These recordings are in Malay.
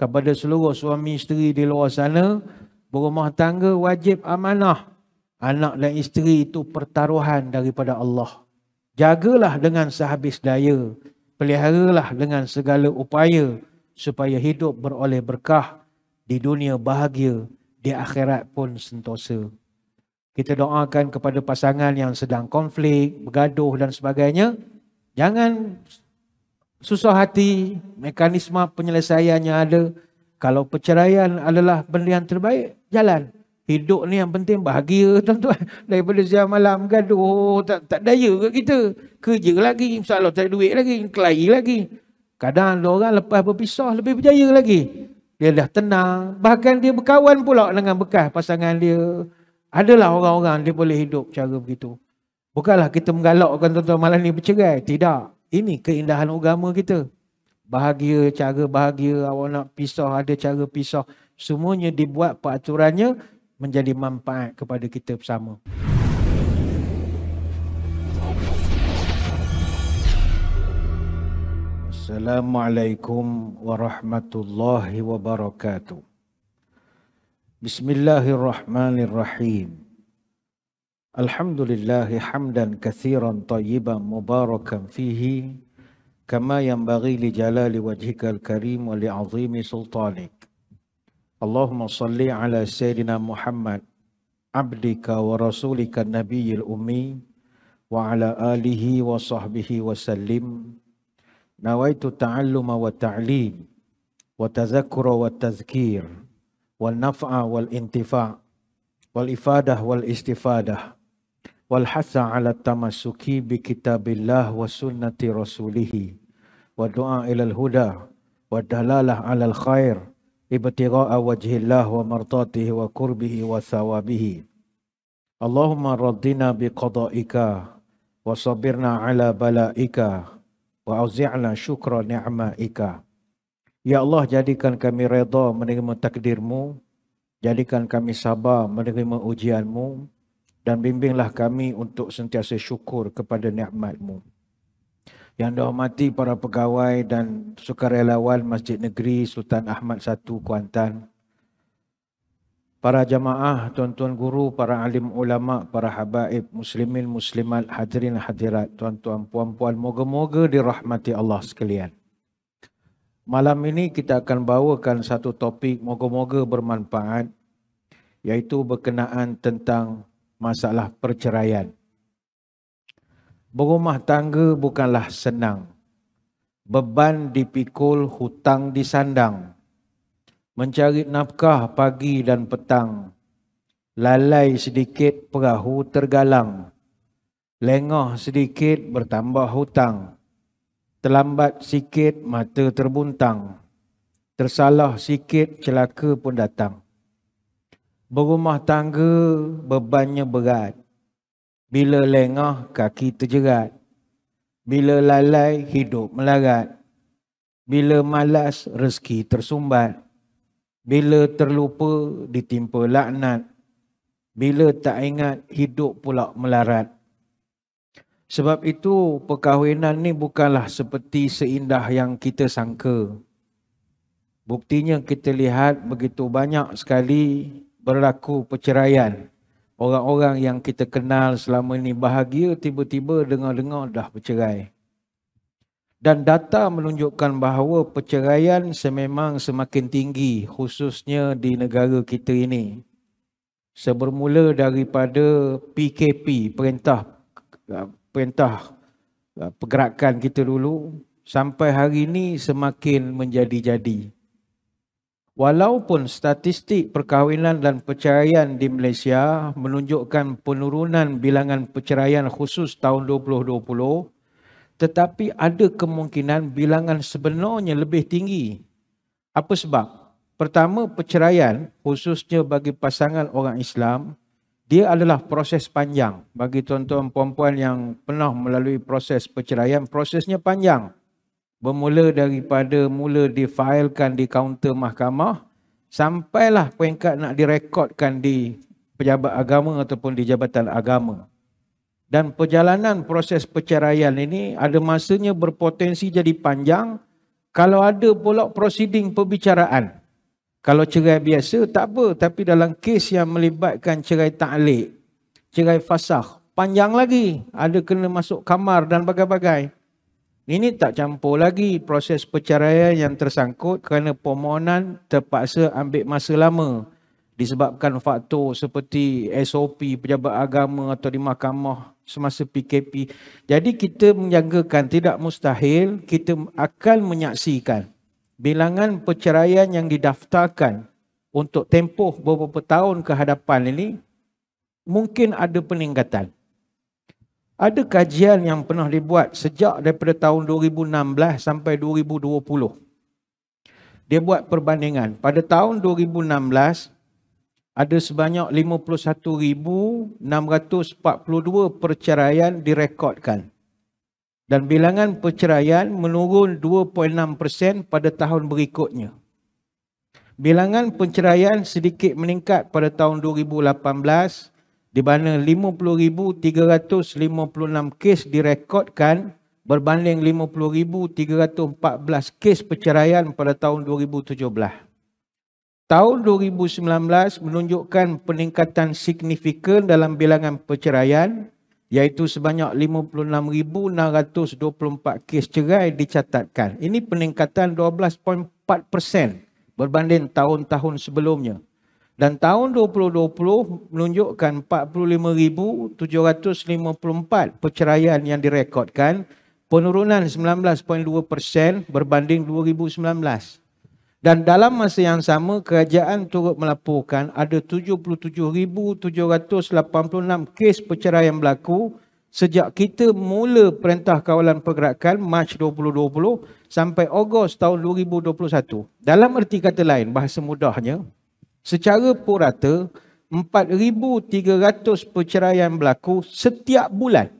kepada seluruh suami isteri di luar sana, berumah tangga wajib amanah. Anak dan isteri itu pertaruhan daripada Allah. Jagalah dengan sehabis daya. Peliharalah dengan segala upaya supaya hidup beroleh berkah di dunia bahagia, di akhirat pun sentosa. Kita doakan kepada pasangan yang sedang konflik, bergaduh dan sebagainya. Jangan susah hati, mekanisme penyelesaiannya ada. Kalau perceraian adalah benda yang terbaik, jalan. Hidup ni yang penting bahagia tuan-tuan. Daripada siang malam gaduh, kan, tak, tak daya ke kita. Kerja lagi, insyaAllah tak ada duit lagi, kelahi lagi. Kadang ada orang lepas berpisah lebih berjaya lagi. Dia dah tenang. Bahkan dia berkawan pula dengan bekas pasangan dia. Adalah orang-orang dia boleh hidup cara begitu. Bukanlah kita menggalakkan tuan-tuan malam ni bercerai. Tidak. Ini keindahan agama kita. Bahagia, cara bahagia, awak nak pisah, ada cara pisah. Semuanya dibuat peraturannya menjadi manfaat kepada kita bersama. Assalamualaikum warahmatullahi wabarakatuh. Bismillahirrahmanirrahim. Alhamdulillah hamdan katsiran tayyiban mubarakan fihi kama yang bagi li jalali wajhika al-karim wa li sultanik. Allahumma salli ala sayyidina Muhammad abdika wa rasulika nabiyil ummi wa ala alihi wa sahbihi wa sallim. Nawaitu ta'alluma wa ta'lim wa tazakkura wa tazkir wa naf'a wal intifa' wal ifadah wal istifadah. والحث على التمسك بكتاب الله وسنة رسوله والدعاء إلى الهدى والدلالة على الخير ابتغاء وجه الله ومرضاته وقربه وثوابه اللهم ردنا بقضائك وصبرنا على بلائك وأوزعنا شكر نعمائك يا الله جadikan kami رضا menerima takdirmu jadikan kami sabar menerima ujianmu dan bimbinglah kami untuk sentiasa syukur kepada nikmat Yang dihormati para pegawai dan sukarelawan Masjid Negeri Sultan Ahmad I Kuantan, para jamaah, tuan-tuan guru, para alim ulama, para habaib, muslimin, muslimat, hadirin, hadirat, tuan-tuan, puan-puan, moga-moga dirahmati Allah sekalian. Malam ini kita akan bawakan satu topik moga-moga bermanfaat iaitu berkenaan tentang masalah perceraian. Berumah tangga bukanlah senang. Beban dipikul, hutang disandang. Mencari nafkah pagi dan petang. Lalai sedikit perahu tergalang. Lengah sedikit bertambah hutang. Terlambat sikit mata terbuntang. Tersalah sikit celaka pun datang. Berumah tangga bebannya berat. Bila lengah kaki terjerat. Bila lalai hidup melarat. Bila malas rezeki tersumbat. Bila terlupa ditimpa laknat. Bila tak ingat hidup pula melarat. Sebab itu perkahwinan ni bukanlah seperti seindah yang kita sangka. Buktinya kita lihat begitu banyak sekali berlaku perceraian. Orang-orang yang kita kenal selama ini bahagia tiba-tiba dengar-dengar dah bercerai. Dan data menunjukkan bahawa perceraian sememang semakin tinggi khususnya di negara kita ini. Sebermula daripada PKP, perintah eh, perintah eh, pergerakan kita dulu sampai hari ini semakin menjadi-jadi. Walaupun statistik perkahwinan dan perceraian di Malaysia menunjukkan penurunan bilangan perceraian khusus tahun 2020, tetapi ada kemungkinan bilangan sebenarnya lebih tinggi. Apa sebab? Pertama, perceraian khususnya bagi pasangan orang Islam, dia adalah proses panjang. Bagi tuan-tuan perempuan yang pernah melalui proses perceraian, prosesnya panjang bermula daripada mula difailkan di kaunter mahkamah sampailah peringkat nak direkodkan di pejabat agama ataupun di jabatan agama. Dan perjalanan proses perceraian ini ada masanya berpotensi jadi panjang kalau ada pula prosiding perbicaraan. Kalau cerai biasa tak apa tapi dalam kes yang melibatkan cerai ta'liq, cerai fasakh panjang lagi ada kena masuk kamar dan bagai-bagai. Ini tak campur lagi proses perceraian yang tersangkut kerana permohonan terpaksa ambil masa lama disebabkan faktor seperti SOP pejabat agama atau di mahkamah semasa PKP. Jadi kita menjagakan tidak mustahil kita akan menyaksikan bilangan perceraian yang didaftarkan untuk tempoh beberapa tahun kehadapan ini mungkin ada peningkatan. Ada kajian yang pernah dibuat sejak daripada tahun 2016 sampai 2020. Dia buat perbandingan. Pada tahun 2016, ada sebanyak 51,642 perceraian direkodkan. Dan bilangan perceraian menurun 2.6% pada tahun berikutnya. Bilangan perceraian sedikit meningkat pada tahun di mana 50,356 kes direkodkan berbanding 50,314 kes perceraian pada tahun 2017. Tahun 2019 menunjukkan peningkatan signifikan dalam bilangan perceraian iaitu sebanyak 56,624 kes cerai dicatatkan. Ini peningkatan 12.4% berbanding tahun-tahun sebelumnya. Dan tahun 2020 menunjukkan 45,754 perceraian yang direkodkan. Penurunan 19.2% berbanding 2019. Dan dalam masa yang sama, kerajaan turut melaporkan ada 77,786 kes perceraian berlaku sejak kita mula Perintah Kawalan Pergerakan Mac 2020 sampai Ogos tahun 2021. Dalam erti kata lain, bahasa mudahnya, Secara purata, 4,300 perceraian berlaku setiap bulan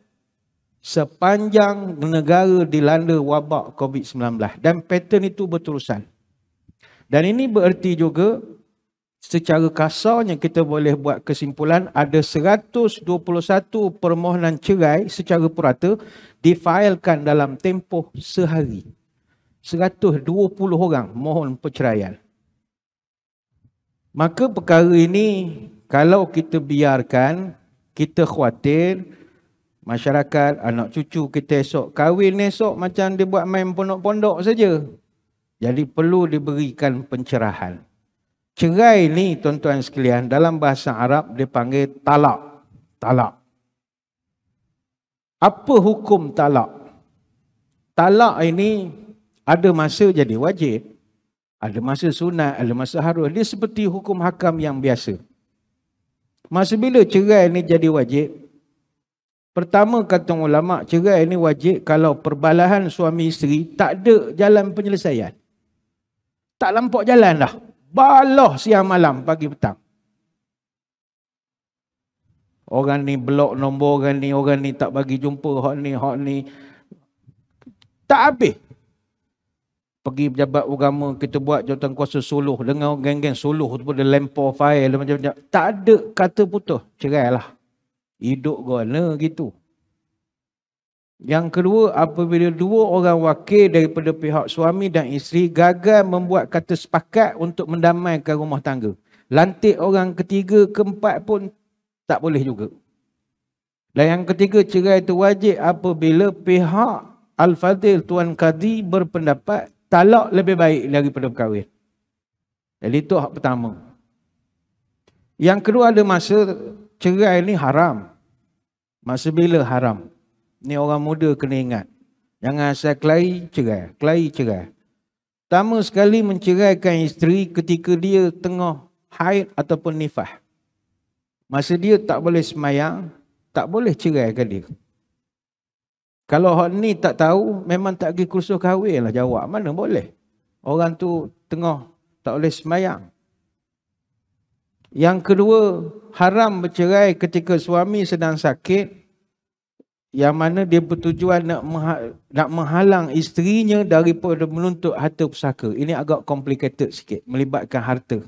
sepanjang negara dilanda wabak COVID-19 dan pattern itu berterusan. Dan ini bererti juga secara yang kita boleh buat kesimpulan ada 121 permohonan cerai secara purata difailkan dalam tempoh sehari. 120 orang mohon perceraian. Maka perkara ini kalau kita biarkan, kita khawatir masyarakat, anak cucu kita esok kahwin esok macam dia buat main pondok-pondok saja. Jadi perlu diberikan pencerahan. Cerai ni tuan-tuan sekalian dalam bahasa Arab dipanggil talak. Talak. Apa hukum talak? Talak ini ada masa jadi wajib. Ada masa sunat, ada masa harus. Dia seperti hukum hakam yang biasa. Masa bila cerai ni jadi wajib? Pertama kata ulama, cerai ni wajib kalau perbalahan suami isteri tak ada jalan penyelesaian. Tak lampau jalan dah. Baloh siang malam, pagi petang. Orang ni blok nombor orang ni, orang ni tak bagi jumpa, hak ni, hak ni. Tak habis pergi pejabat agama kita buat jawatan kuasa suluh dengan geng-geng suluh tu dia lempar fail macam-macam tak ada kata putus cerai lah hidup gana gitu yang kedua apabila dua orang wakil daripada pihak suami dan isteri gagal membuat kata sepakat untuk mendamaikan rumah tangga lantik orang ketiga keempat pun tak boleh juga dan yang ketiga cerai itu wajib apabila pihak Al-Fadil Tuan Qadi berpendapat Talak lebih baik daripada berkahwin. Jadi itu hak pertama. Yang kedua ada masa cerai ni haram. Masa bila haram? Ni orang muda kena ingat. Jangan asal kelahi, cerai. Kelahi, cerai. Pertama sekali menceraikan isteri ketika dia tengah haid ataupun nifah. Masa dia tak boleh semayang, tak boleh ceraikan dia. Kalau hak ni tak tahu, memang tak pergi kursus kahwin lah jawab. Mana boleh? Orang tu tengah tak boleh semayang. Yang kedua, haram bercerai ketika suami sedang sakit. Yang mana dia bertujuan nak, nak menghalang isterinya daripada menuntut harta pusaka. Ini agak complicated sikit, melibatkan harta.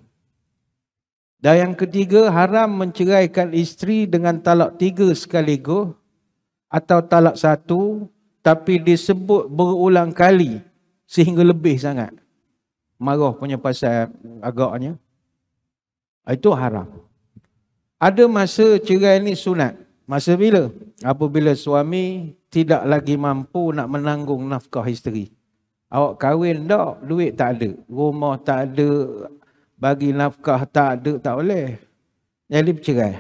Dan yang ketiga, haram menceraikan isteri dengan talak tiga sekaligus atau talak satu tapi disebut berulang kali sehingga lebih sangat marah punya pasal agaknya ah, itu haram ada masa cerai ni sunat masa bila apabila suami tidak lagi mampu nak menanggung nafkah isteri awak kahwin dak duit tak ada rumah tak ada bagi nafkah tak ada tak boleh jadi bercerai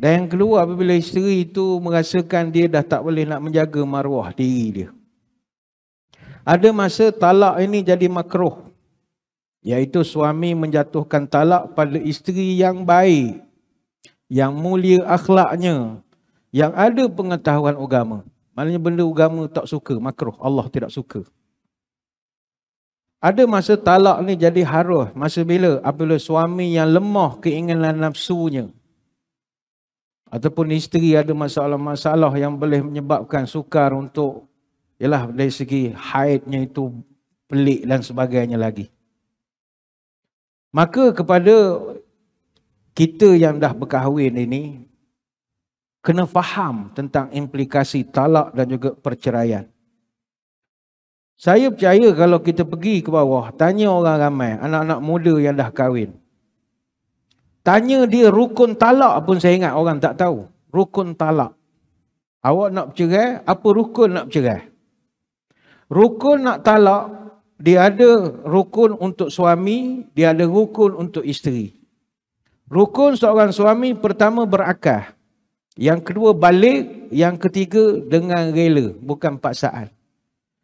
dan yang kedua apabila isteri itu merasakan dia dah tak boleh nak menjaga maruah diri dia. Ada masa talak ini jadi makruh. Iaitu suami menjatuhkan talak pada isteri yang baik. Yang mulia akhlaknya. Yang ada pengetahuan agama. Maknanya benda agama tak suka. Makruh. Allah tidak suka. Ada masa talak ni jadi haruh. Masa bila? Apabila suami yang lemah keinginan nafsunya ataupun isteri ada masalah-masalah yang boleh menyebabkan sukar untuk ialah dari segi haidnya itu pelik dan sebagainya lagi. Maka kepada kita yang dah berkahwin ini kena faham tentang implikasi talak dan juga perceraian. Saya percaya kalau kita pergi ke bawah tanya orang ramai, anak-anak muda yang dah kahwin. Tanya dia rukun talak pun saya ingat orang tak tahu. Rukun talak. Awak nak bercerai, apa rukun nak bercerai? Rukun nak talak, dia ada rukun untuk suami, dia ada rukun untuk isteri. Rukun seorang suami pertama berakah. Yang kedua balik, yang ketiga dengan rela, bukan paksaan.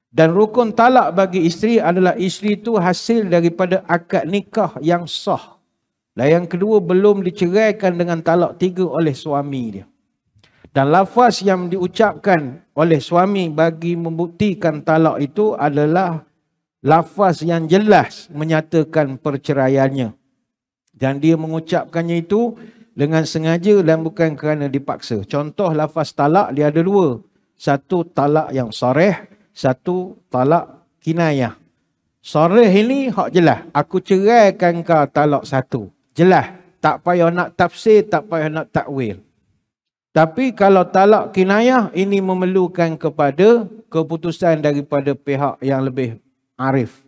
Dan rukun talak bagi isteri adalah isteri itu hasil daripada akad nikah yang sah. Dan yang kedua belum diceraikan dengan talak tiga oleh suami dia. Dan lafaz yang diucapkan oleh suami bagi membuktikan talak itu adalah lafaz yang jelas menyatakan perceraiannya. Dan dia mengucapkannya itu dengan sengaja dan bukan kerana dipaksa. Contoh lafaz talak dia ada dua. Satu talak yang sareh, satu talak kinayah. Sareh ini hak jelas. Aku ceraikan kau talak satu. Jelas. Tak payah nak tafsir, tak payah nak takwil. Tapi kalau talak kinayah, ini memerlukan kepada keputusan daripada pihak yang lebih arif.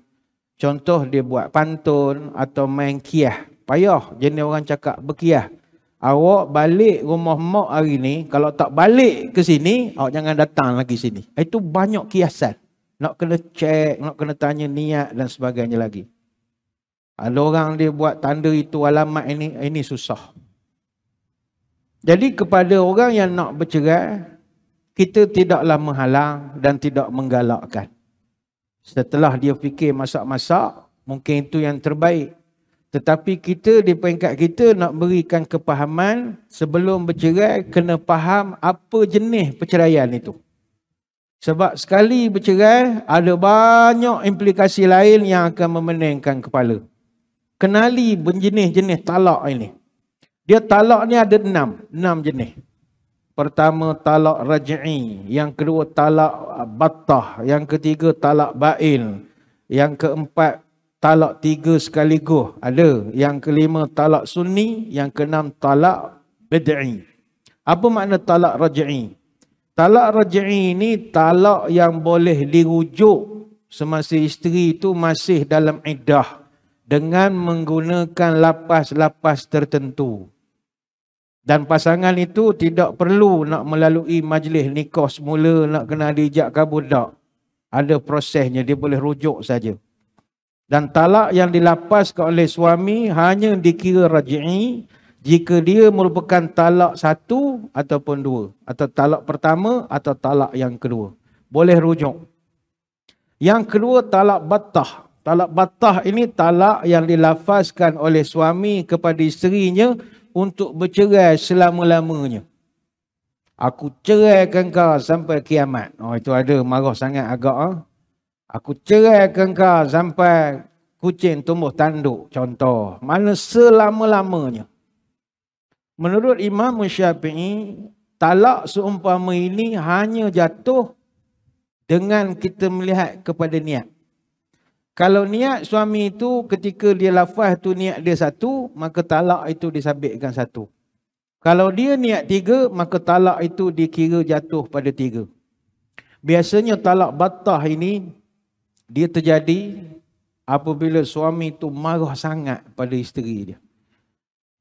Contoh dia buat pantun atau main kiah. Payah jenis orang cakap berkiah. Awak balik rumah mak hari ni, kalau tak balik ke sini, awak jangan datang lagi sini. Itu banyak kiasan. Nak kena cek, nak kena tanya niat dan sebagainya lagi. Ada orang dia buat tanda itu alamat ini, ini susah. Jadi kepada orang yang nak bercerai, kita tidaklah menghalang dan tidak menggalakkan. Setelah dia fikir masak-masak, mungkin itu yang terbaik. Tetapi kita di peringkat kita nak berikan kepahaman sebelum bercerai, kena faham apa jenis perceraian itu. Sebab sekali bercerai, ada banyak implikasi lain yang akan memeningkan kepala kenali jenis-jenis talak ini. Dia talak ni ada enam. Enam jenis. Pertama talak raj'i. Yang kedua talak batah. Yang ketiga talak ba'il. Yang keempat talak tiga sekaligus. Ada. Yang kelima talak sunni. Yang keenam talak bid'i. Apa makna talak raj'i? Talak raj'i ni talak yang boleh dirujuk semasa isteri itu masih dalam iddah dengan menggunakan lapas-lapas tertentu. Dan pasangan itu tidak perlu nak melalui majlis nikah semula, nak kena dijak kabur tak. Ada prosesnya, dia boleh rujuk saja. Dan talak yang dilapaskan oleh suami hanya dikira raji'i jika dia merupakan talak satu ataupun dua. Atau talak pertama atau talak yang kedua. Boleh rujuk. Yang kedua talak batah. Talak batah ini talak yang dilafazkan oleh suami kepada isterinya untuk bercerai selama-lamanya. Aku ceraikan kau sampai kiamat. Oh itu ada marah sangat agak ah. Aku ceraikan kau sampai kucing tumbuh tanduk contoh. Mana selama-lamanya. Menurut Imam Syafi'i, talak seumpama ini hanya jatuh dengan kita melihat kepada niat. Kalau niat suami itu ketika dia lafaz tu niat dia satu, maka talak itu disabitkan satu. Kalau dia niat tiga, maka talak itu dikira jatuh pada tiga. Biasanya talak batah ini, dia terjadi apabila suami itu marah sangat pada isteri dia.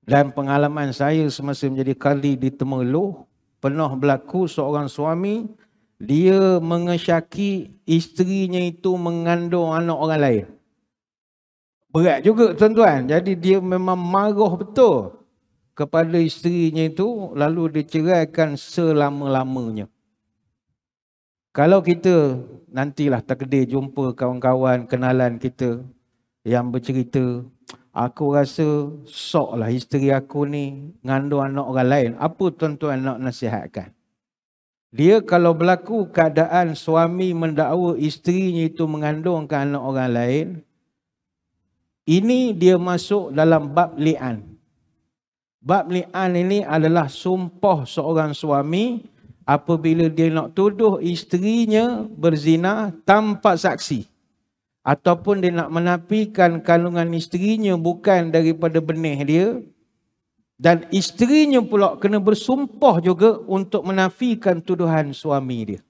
Dan pengalaman saya semasa menjadi kali di Temeluh, pernah berlaku seorang suami dia mengesyaki isterinya itu mengandung anak orang lain. Berat juga tuan-tuan. Jadi dia memang marah betul kepada isterinya itu lalu diceraikan selama-lamanya. Kalau kita nantilah takdir jumpa kawan-kawan kenalan kita yang bercerita aku rasa soklah isteri aku ni mengandung anak orang lain. Apa tuan-tuan nak nasihatkan? Dia kalau berlaku keadaan suami mendakwa isterinya itu mengandungkan anak orang lain. Ini dia masuk dalam bab li'an. Bab li'an ini adalah sumpah seorang suami apabila dia nak tuduh isterinya berzina tanpa saksi. Ataupun dia nak menapikan kandungan isterinya bukan daripada benih dia. Dan isterinya pula kena bersumpah juga untuk menafikan tuduhan suami dia.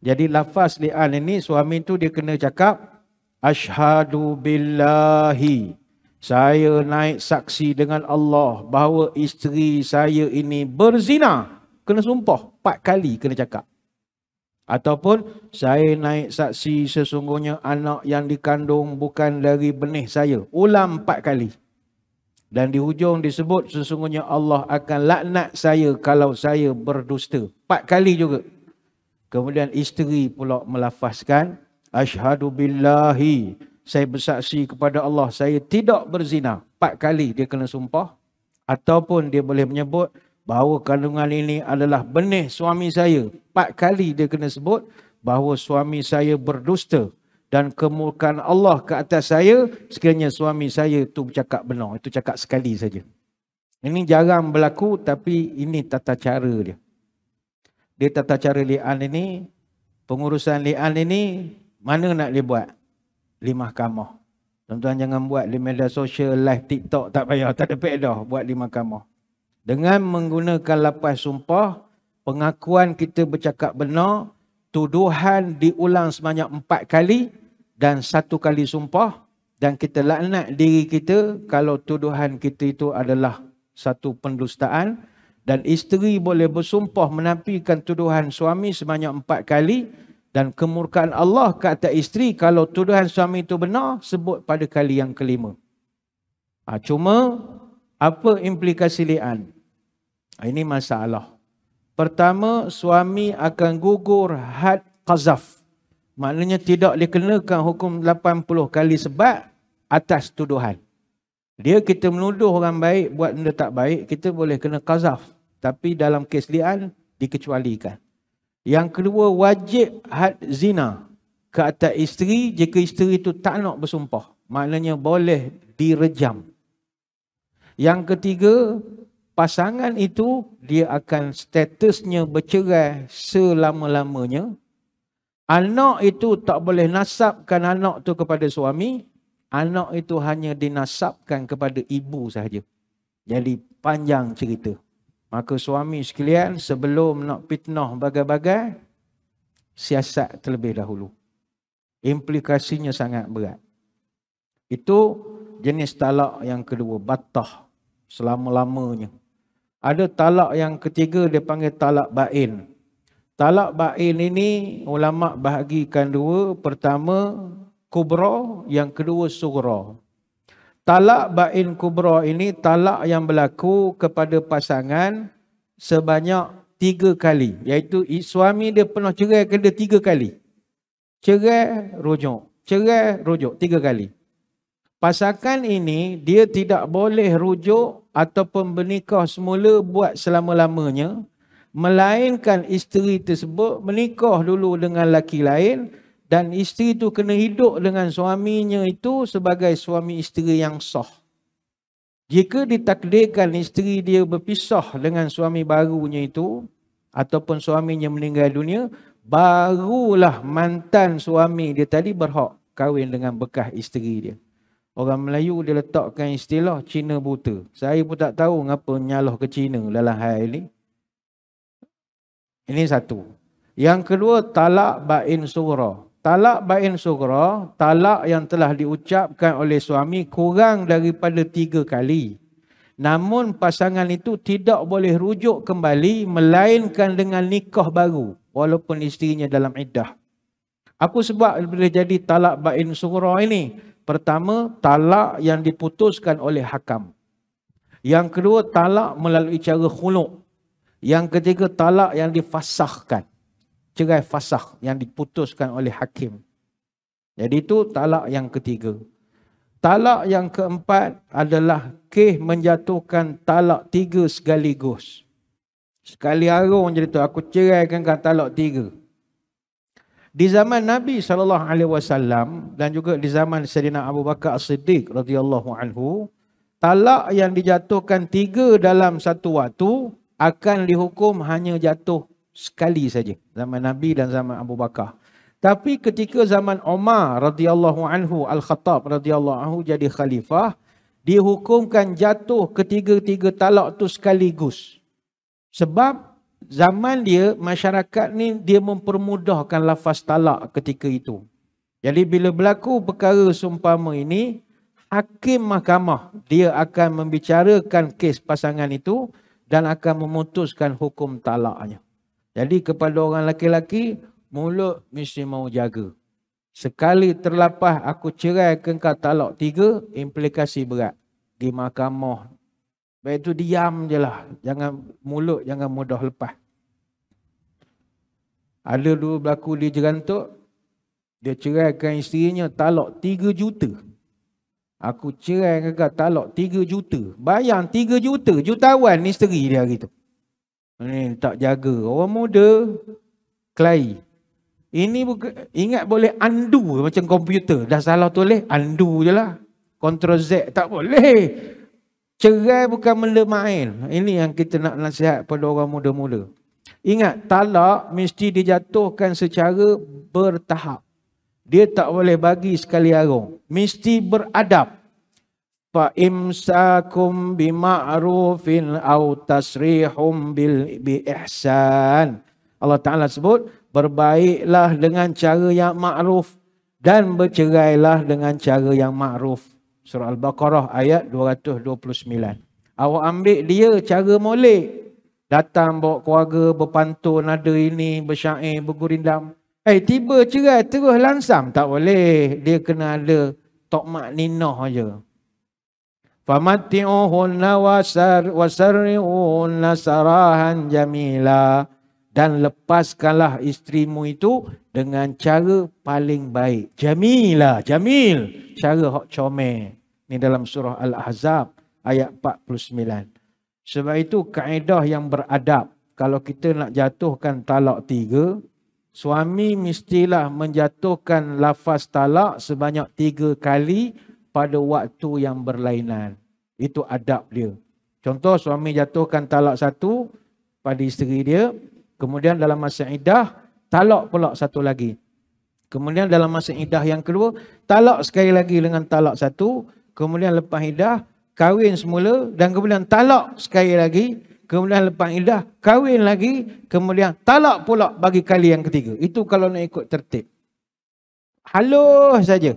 Jadi lafaz li'an ini suami tu dia kena cakap Ashadu billahi Saya naik saksi dengan Allah bahawa isteri saya ini berzina Kena sumpah, empat kali kena cakap Ataupun saya naik saksi sesungguhnya anak yang dikandung bukan dari benih saya Ulang empat kali dan di hujung disebut sesungguhnya Allah akan laknat saya kalau saya berdusta. Empat kali juga. Kemudian isteri pula melafazkan. Ashadu billahi. Saya bersaksi kepada Allah. Saya tidak berzina. Empat kali dia kena sumpah. Ataupun dia boleh menyebut bahawa kandungan ini adalah benih suami saya. Empat kali dia kena sebut bahawa suami saya berdusta dan kemurkan Allah ke atas saya sekiranya suami saya tu bercakap benar. Itu cakap sekali saja. Ini jarang berlaku tapi ini tata cara dia. Dia tata cara li'an ini, pengurusan li'an ini mana nak dia buat? Di mahkamah. Tuan-tuan jangan buat di media sosial, live TikTok tak payah, tak ada pedah buat di mahkamah. Dengan menggunakan lapas sumpah, pengakuan kita bercakap benar, tuduhan diulang sebanyak empat kali, dan satu kali sumpah dan kita laknat diri kita kalau tuduhan kita itu adalah satu pendustaan dan isteri boleh bersumpah menampikan tuduhan suami sebanyak empat kali dan kemurkaan Allah kata isteri kalau tuduhan suami itu benar sebut pada kali yang kelima. Ha, cuma apa implikasi li'an? Ha, ini masalah. Pertama, suami akan gugur had qazaf. Maknanya tidak dikenakan hukum 80 kali sebab atas tuduhan. Dia kita menuduh orang baik, buat benda tak baik, kita boleh kena kazaf. Tapi dalam kes li'an, dikecualikan. Yang kedua, wajib had zina ke atas isteri jika isteri itu tak nak bersumpah. Maknanya boleh direjam. Yang ketiga, pasangan itu dia akan statusnya bercerai selama-lamanya Anak itu tak boleh nasabkan anak tu kepada suami. Anak itu hanya dinasabkan kepada ibu sahaja. Jadi panjang cerita. Maka suami sekalian sebelum nak fitnah bagai-bagai, siasat terlebih dahulu. Implikasinya sangat berat. Itu jenis talak yang kedua, batah selama-lamanya. Ada talak yang ketiga dia panggil talak bain. Talak bain ini ulama bahagikan dua. Pertama kubra, yang kedua sugra. Talak bain kubra ini talak yang berlaku kepada pasangan sebanyak tiga kali. Iaitu suami dia pernah cerai ke tiga kali. Cerai, rujuk. Cerai, rujuk. Tiga kali. Pasangan ini dia tidak boleh rujuk ataupun bernikah semula buat selama-lamanya melainkan isteri tersebut menikah dulu dengan laki lain dan isteri itu kena hidup dengan suaminya itu sebagai suami isteri yang sah. Jika ditakdirkan isteri dia berpisah dengan suami barunya itu ataupun suaminya meninggal dunia, barulah mantan suami dia tadi berhak kahwin dengan bekas isteri dia. Orang Melayu dia letakkan istilah Cina buta. Saya pun tak tahu kenapa nyaloh ke Cina dalam hal ini. Ini satu. Yang kedua, talak bain sugra. Talak bain sugra, talak yang telah diucapkan oleh suami kurang daripada tiga kali. Namun pasangan itu tidak boleh rujuk kembali melainkan dengan nikah baru. Walaupun isterinya dalam iddah. Apa sebab boleh jadi talak bain sugra ini? Pertama, talak yang diputuskan oleh hakam. Yang kedua, talak melalui cara khuluk. Yang ketiga talak yang difasahkan. Cerai fasah yang diputuskan oleh hakim. Jadi itu talak yang ketiga. Talak yang keempat adalah keh menjatuhkan talak tiga sekaligus. Sekali arung macam itu. Aku ceraikan kan talak tiga. Di zaman Nabi SAW dan juga di zaman Serina Abu Bakar Siddiq radhiyallahu anhu, talak yang dijatuhkan tiga dalam satu waktu akan dihukum hanya jatuh sekali saja zaman Nabi dan zaman Abu Bakar. Tapi ketika zaman Umar radhiyallahu anhu al-Khattab radhiyallahu anhu jadi khalifah, dihukumkan jatuh ketiga-tiga talak tu sekaligus. Sebab zaman dia masyarakat ni dia mempermudahkan lafaz talak ketika itu. Jadi bila berlaku perkara sumpama ini, hakim mahkamah dia akan membicarakan kes pasangan itu dan akan memutuskan hukum talaknya. Jadi kepada orang laki-laki, mulut mesti mau jaga. Sekali terlapah, aku cerai ke kau talak tiga, implikasi berat. Di mahkamah. Baik itu diam je lah. Jangan mulut, jangan mudah lepas. Ada dulu berlaku di jerantuk, dia ceraikan isterinya talak tiga juta. Aku cerai dengan kau talak 3 juta. Bayang 3 juta jutawan ni seri dia hari tu. Ini tak jaga. Orang muda, klai. Ini buka, ingat boleh undo macam komputer. Dah salah tulis, undo je lah. Ctrl Z, tak boleh. Cerai bukan benda main. Ini yang kita nak nasihat pada orang muda-muda. Ingat, talak mesti dijatuhkan secara bertahap. Dia tak boleh bagi sekali arung. Mesti beradab. Fa imsakum bima'rufin aw tasrihum bil ihsan. Allah Taala sebut berbaiklah dengan cara yang ma'ruf dan bercerailah dengan cara yang ma'ruf. Surah Al-Baqarah ayat 229. Awak ambil dia cara molek. Datang bawa keluarga berpantun ada ini, bersyair, bergurindam. Eh tiba cerai terus lansam tak boleh. Dia kena ada tokmak ninah aja. Famati'uhun nawasar wasarihun nasarahan jamila dan lepaskanlah istrimu itu dengan cara paling baik. Jamila, jamil. Cara hok comel. ni dalam surah Al-Ahzab ayat 49. Sebab itu kaedah yang beradab. Kalau kita nak jatuhkan talak tiga, suami mestilah menjatuhkan lafaz talak sebanyak tiga kali pada waktu yang berlainan. Itu adab dia. Contoh suami jatuhkan talak satu pada isteri dia. Kemudian dalam masa idah, talak pula satu lagi. Kemudian dalam masa idah yang kedua, talak sekali lagi dengan talak satu. Kemudian lepas idah, kahwin semula dan kemudian talak sekali lagi Kemudian lepas iddah, kahwin lagi. Kemudian talak pula bagi kali yang ketiga. Itu kalau nak ikut tertib. Halus saja.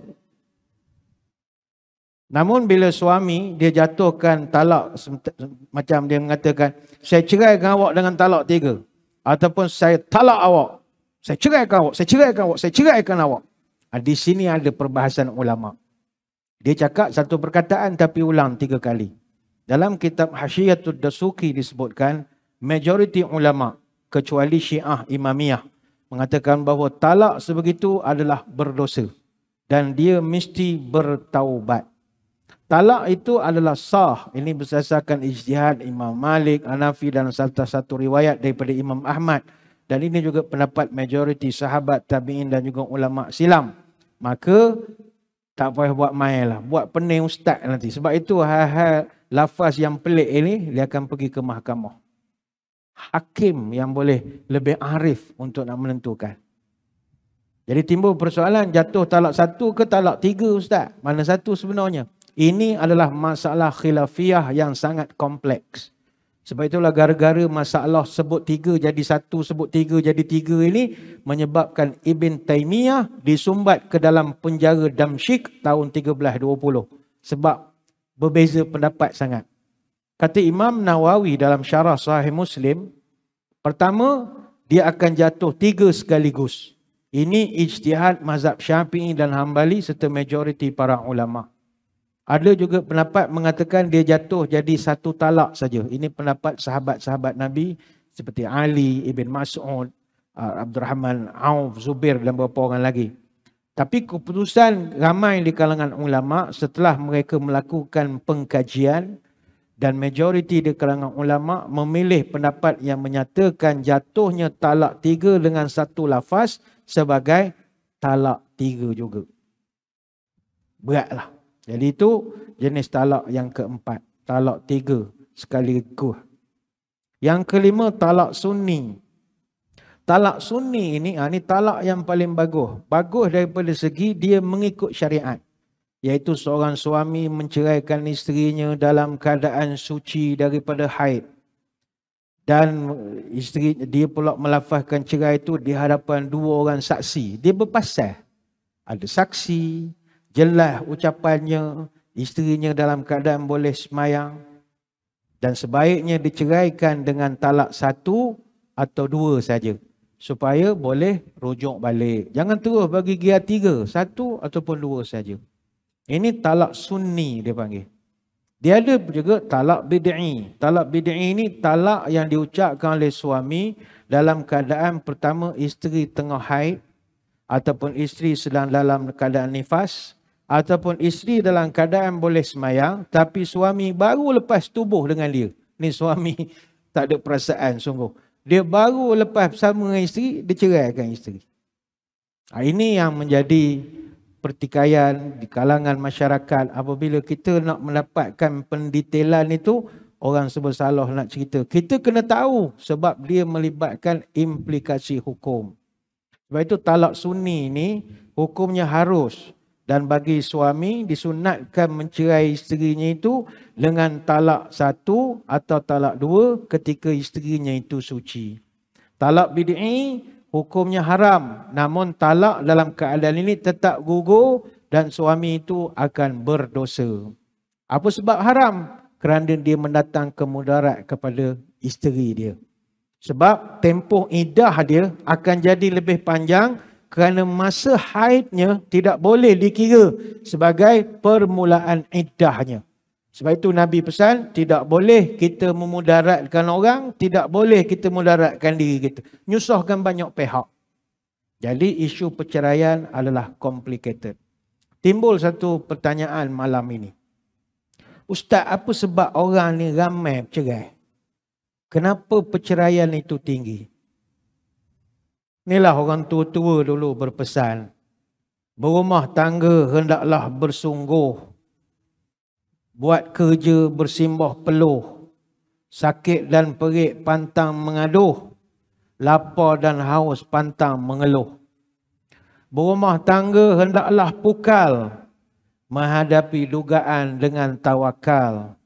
Namun bila suami dia jatuhkan talak macam dia mengatakan saya cerai dengan awak dengan talak tiga ataupun saya talak awak saya cerai dengan awak saya cerai dengan awak saya cerai dengan awak ah, di sini ada perbahasan ulama dia cakap satu perkataan tapi ulang tiga kali dalam kitab Hashiyatul Dasuki disebutkan, majoriti ulama' kecuali syiah imamiyah mengatakan bahawa talak sebegitu adalah berdosa dan dia mesti bertaubat. Talak itu adalah sah. Ini berdasarkan ijtihad Imam Malik, Hanafi dan salah satu riwayat daripada Imam Ahmad. Dan ini juga pendapat majoriti sahabat, tabi'in dan juga ulama' silam. Maka tak payah buat main lah. Buat pening ustaz nanti. Sebab itu hal-hal lafaz yang pelik ini, dia akan pergi ke mahkamah. Hakim yang boleh lebih arif untuk nak menentukan. Jadi timbul persoalan jatuh talak satu ke talak tiga ustaz? Mana satu sebenarnya? Ini adalah masalah khilafiah yang sangat kompleks. Sebab itulah gara-gara masalah sebut tiga jadi satu, sebut tiga jadi tiga ini menyebabkan Ibn Taymiyah disumbat ke dalam penjara Damsyik tahun 1320. Sebab berbeza pendapat sangat. Kata Imam Nawawi dalam syarah sahih Muslim, pertama dia akan jatuh tiga sekaligus. Ini ijtihad mazhab syafi'i dan hambali serta majoriti para ulama'. Ada juga pendapat mengatakan dia jatuh jadi satu talak saja. Ini pendapat sahabat-sahabat Nabi seperti Ali, Ibn Mas'ud, ah, Abdul Rahman, Auf, Zubir dan beberapa orang lagi. Tapi keputusan ramai di kalangan ulama setelah mereka melakukan pengkajian dan majoriti di kalangan ulama memilih pendapat yang menyatakan jatuhnya talak tiga dengan satu lafaz sebagai talak tiga juga. Beratlah. Jadi itu jenis talak yang keempat. Talak tiga sekaligus. Yang kelima talak sunni. Talak sunni ini, ini ha, talak yang paling bagus. Bagus daripada segi dia mengikut syariat. Iaitu seorang suami menceraikan isterinya dalam keadaan suci daripada haid. Dan isteri dia pula melafazkan cerai itu di hadapan dua orang saksi. Dia berpasal. Ada saksi, jelas ucapannya isterinya dalam keadaan boleh semayang dan sebaiknya diceraikan dengan talak satu atau dua saja supaya boleh rujuk balik. Jangan terus bagi giat tiga, satu ataupun dua saja. Ini talak sunni dia panggil. Dia ada juga talak bid'i. Talak bid'i ini talak yang diucapkan oleh suami dalam keadaan pertama isteri tengah haid ataupun isteri sedang dalam keadaan nifas ataupun isteri dalam keadaan boleh semayang tapi suami baru lepas tubuh dengan dia. Ni suami tak ada perasaan sungguh. Dia baru lepas bersama dengan isteri, dia ceraikan isteri. Ha, ini yang menjadi pertikaian di kalangan masyarakat apabila kita nak mendapatkan pendetailan itu orang sebut salah nak cerita. Kita kena tahu sebab dia melibatkan implikasi hukum. Sebab itu talak sunni ni hukumnya harus dan bagi suami disunatkan mencerai isterinya itu dengan talak satu atau talak dua ketika isterinya itu suci. Talak bid'i hukumnya haram namun talak dalam keadaan ini tetap gugur dan suami itu akan berdosa. Apa sebab haram? Kerana dia mendatang kemudarat kepada isteri dia. Sebab tempoh idah dia akan jadi lebih panjang kerana masa haidnya tidak boleh dikira sebagai permulaan iddahnya. Sebab itu Nabi pesan tidak boleh kita memudaratkan orang, tidak boleh kita memudaratkan diri kita. Nyusahkan banyak pihak. Jadi isu perceraian adalah complicated. Timbul satu pertanyaan malam ini. Ustaz, apa sebab orang ni ramai bercerai? Kenapa perceraian itu tinggi? Inilah orang tua-tua dulu berpesan. Berumah tangga hendaklah bersungguh. Buat kerja bersimbah peluh. Sakit dan perik pantang mengaduh. Lapar dan haus pantang mengeluh. Berumah tangga hendaklah pukal. Menghadapi dugaan dengan tawakal.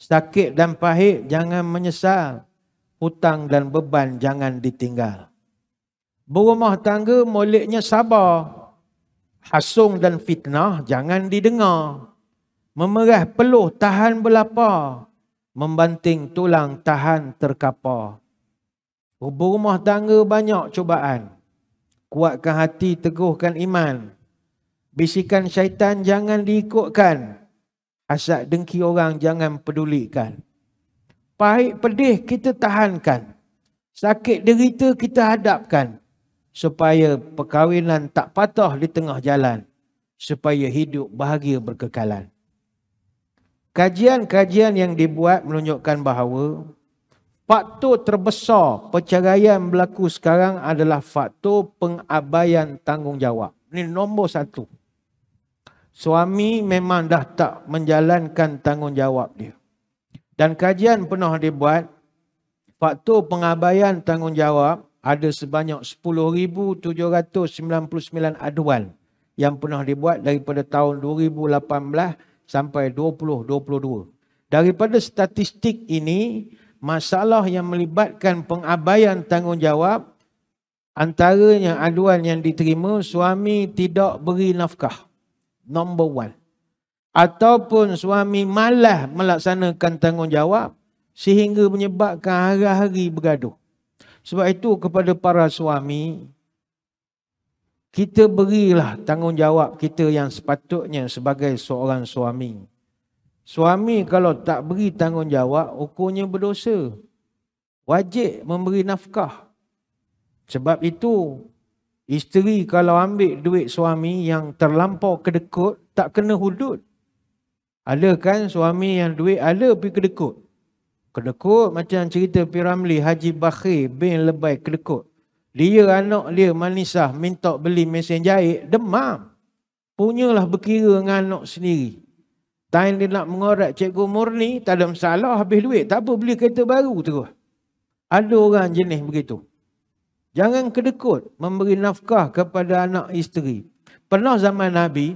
Sakit dan pahit jangan menyesal. Hutang dan beban jangan ditinggal. Berumah tangga moleknya sabar. Hasung dan fitnah jangan didengar. Memerah peluh tahan belapa. Membanting tulang tahan terkapa. Berumah tangga banyak cubaan. Kuatkan hati teguhkan iman. Bisikan syaitan jangan diikutkan. Asat dengki orang jangan pedulikan. Pahit pedih kita tahankan. Sakit derita kita hadapkan supaya perkahwinan tak patah di tengah jalan supaya hidup bahagia berkekalan. Kajian-kajian yang dibuat menunjukkan bahawa faktor terbesar perceraian berlaku sekarang adalah faktor pengabaian tanggungjawab. Ini nombor satu. Suami memang dah tak menjalankan tanggungjawab dia. Dan kajian pernah dibuat, faktor pengabaian tanggungjawab ada sebanyak 10,799 aduan yang pernah dibuat daripada tahun 2018 sampai 2022. Daripada statistik ini, masalah yang melibatkan pengabaian tanggungjawab antaranya aduan yang diterima suami tidak beri nafkah. Number one. Ataupun suami malah melaksanakan tanggungjawab sehingga menyebabkan hari-hari bergaduh. Sebab itu kepada para suami, kita berilah tanggungjawab kita yang sepatutnya sebagai seorang suami. Suami kalau tak beri tanggungjawab, hukumnya berdosa. Wajib memberi nafkah. Sebab itu, isteri kalau ambil duit suami yang terlampau kedekut, tak kena hudud. Ada kan suami yang duit ada pergi kedekut. Kedekut macam cerita Piramli Haji Bakhir bin Lebay kedekut. Dia anak dia Manisah minta beli mesin jahit demam. Punyalah berkira dengan anak sendiri. Tain dia nak mengorat cikgu murni, tak ada masalah habis duit. Tak apa beli kereta baru tu. Ada orang jenis begitu. Jangan kedekut memberi nafkah kepada anak isteri. Pernah zaman Nabi,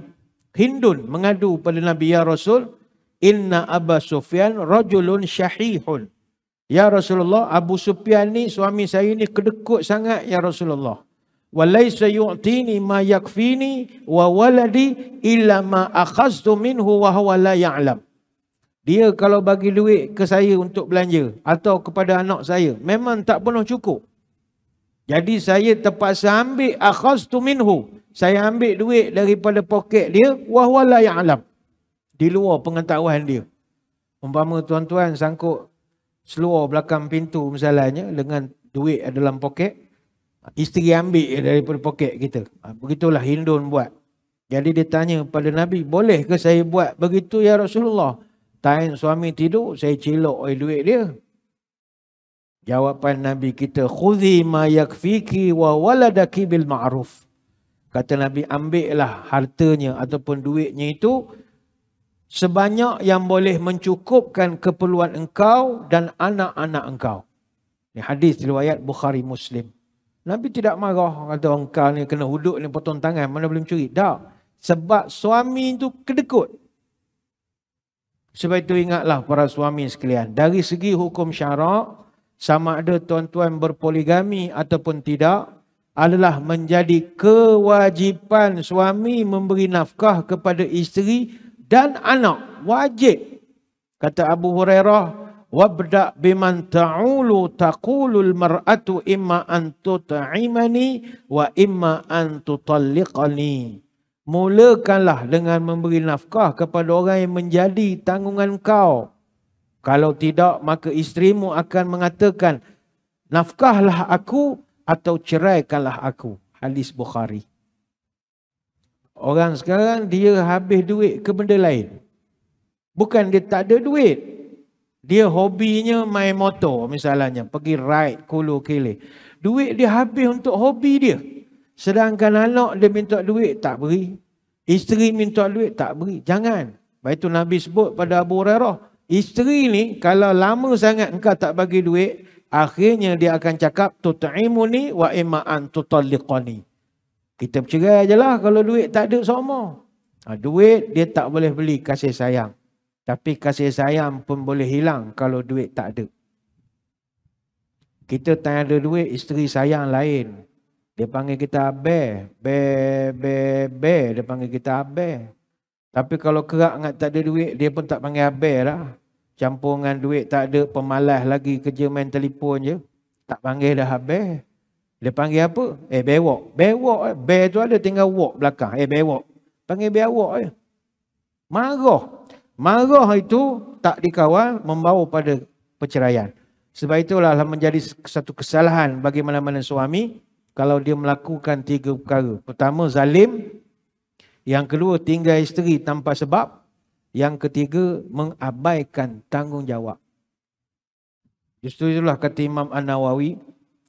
Hindun mengadu pada Nabi Ya Rasul, Inna Abu Sufyan rajulun syahihun. Ya Rasulullah, Abu Sufyan ni suami saya ni kedekut sangat ya Rasulullah. Walaysa yu'tini ma yakfini wa waladi illa ma akhaztu minhu wa huwa la ya'lam. Dia kalau bagi duit ke saya untuk belanja atau kepada anak saya, memang tak penuh cukup. Jadi saya terpaksa ambil akhaztu minhu. Saya ambil duit daripada poket dia wa huwa la ya'lam di luar pengetahuan dia. Umpama tuan-tuan sangkut seluar belakang pintu misalnya dengan duit dalam poket. Isteri ambil daripada poket kita. Ha, begitulah Hindun buat. Jadi dia tanya kepada Nabi, boleh ke saya buat begitu ya Rasulullah? Tain suami tidur, saya celok oleh duit dia. Jawapan Nabi kita, khudhi ma yakfiki wa waladaki bil ma'ruf. Kata Nabi, ambillah hartanya ataupun duitnya itu sebanyak yang boleh mencukupkan keperluan engkau dan anak-anak engkau. Ini hadis riwayat Bukhari Muslim. Nabi tidak marah kata orang kau ni kena huduk ni potong tangan mana boleh mencuri. Tak. Sebab suami itu kedekut. Sebab itu ingatlah para suami sekalian. Dari segi hukum syarak, sama ada tuan-tuan berpoligami ataupun tidak, adalah menjadi kewajipan suami memberi nafkah kepada isteri dan anak wajib kata Abu Hurairah wabda biman ta'ulu taqulul mar'atu imma an tut'imani wa imma an tutalliqani mulakanlah dengan memberi nafkah kepada orang yang menjadi tanggungan kau kalau tidak maka isterimu akan mengatakan nafkahlah aku atau ceraikanlah aku hadis bukhari Orang sekarang dia habis duit ke benda lain. Bukan dia tak ada duit. Dia hobinya main motor misalnya. Pergi ride kulu kele. Duit dia habis untuk hobi dia. Sedangkan anak dia minta duit tak beri. Isteri minta duit tak beri. Jangan. Baik itu Nabi sebut pada Abu Hurairah. Isteri ni kalau lama sangat engkau tak bagi duit. Akhirnya dia akan cakap. Tuta'imuni wa imaan tutalliqani. Kita bercerai je lah kalau duit tak ada semua. Ha, duit dia tak boleh beli kasih sayang. Tapi kasih sayang pun boleh hilang kalau duit tak ada. Kita tak ada duit, isteri sayang lain. Dia panggil kita abe, be, be, be. Dia panggil kita abe. Tapi kalau kerak ingat tak ada duit, dia pun tak panggil abe lah. Campur dengan duit tak ada, pemalas lagi kerja main telefon je. Tak panggil dah habis. Dia panggil apa? Eh, bewok. Bewok, eh. bear tu ada tinggal walk belakang. Eh, bewok. Panggil bewok je. Eh. Marah. Marah itu tak dikawal membawa pada perceraian. Sebab itulah lah menjadi satu kesalahan bagi mana-mana suami kalau dia melakukan tiga perkara. Pertama, zalim. Yang kedua, tinggal isteri tanpa sebab. Yang ketiga, mengabaikan tanggungjawab. Justru itulah kata Imam An-Nawawi,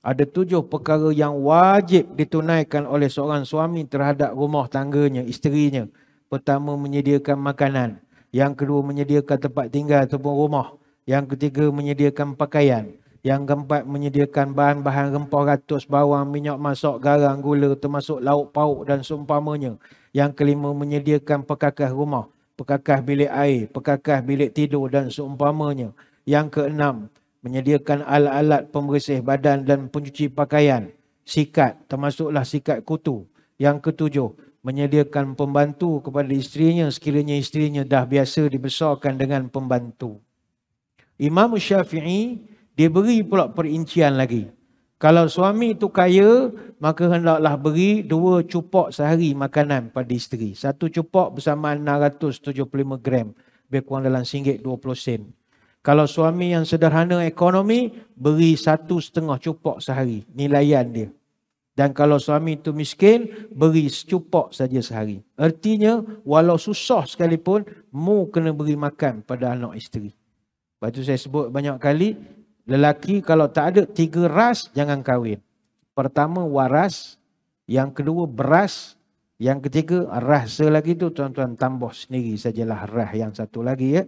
ada tujuh perkara yang wajib ditunaikan oleh seorang suami terhadap rumah tangganya, isterinya. Pertama, menyediakan makanan. Yang kedua, menyediakan tempat tinggal ataupun rumah. Yang ketiga, menyediakan pakaian. Yang keempat, menyediakan bahan-bahan rempah ratus, bawang, minyak masak, garam, gula, termasuk lauk pauk dan seumpamanya. Yang kelima, menyediakan pekakas rumah, pekakas bilik air, pekakas bilik tidur dan seumpamanya. Yang keenam, menyediakan alat-alat pembersih badan dan pencuci pakaian, sikat termasuklah sikat kutu. Yang ketujuh, menyediakan pembantu kepada isterinya sekiranya isterinya dah biasa dibesarkan dengan pembantu. Imam Syafi'i dia beri pula perincian lagi. Kalau suami itu kaya, maka hendaklah beri dua cupok sehari makanan pada isteri. Satu cupok bersamaan 675 gram. Lebih kurang dalam RM1.20. Kalau suami yang sederhana ekonomi, beri satu setengah cupok sehari. Nilaian dia. Dan kalau suami itu miskin, beri secupok saja sehari. Artinya, walau susah sekalipun, mu kena beri makan pada anak isteri. Lepas itu saya sebut banyak kali, lelaki kalau tak ada tiga ras, jangan kahwin. Pertama, waras. Yang kedua, beras. Yang ketiga, rasa lagi tu tuan-tuan tambah sendiri sajalah rah yang satu lagi ya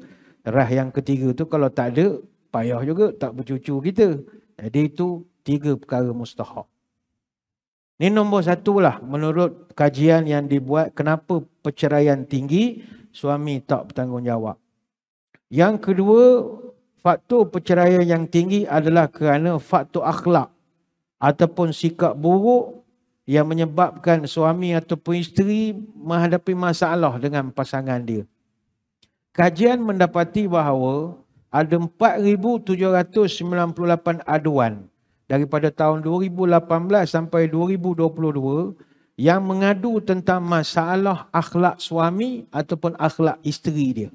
rah yang ketiga tu kalau tak ada payah juga tak bercucu kita. Jadi itu tiga perkara mustahak. Ini nombor satu lah menurut kajian yang dibuat kenapa perceraian tinggi suami tak bertanggungjawab. Yang kedua faktor perceraian yang tinggi adalah kerana faktor akhlak ataupun sikap buruk yang menyebabkan suami ataupun isteri menghadapi masalah dengan pasangan dia kajian mendapati bahawa ada 4,798 aduan daripada tahun 2018 sampai 2022 yang mengadu tentang masalah akhlak suami ataupun akhlak isteri dia.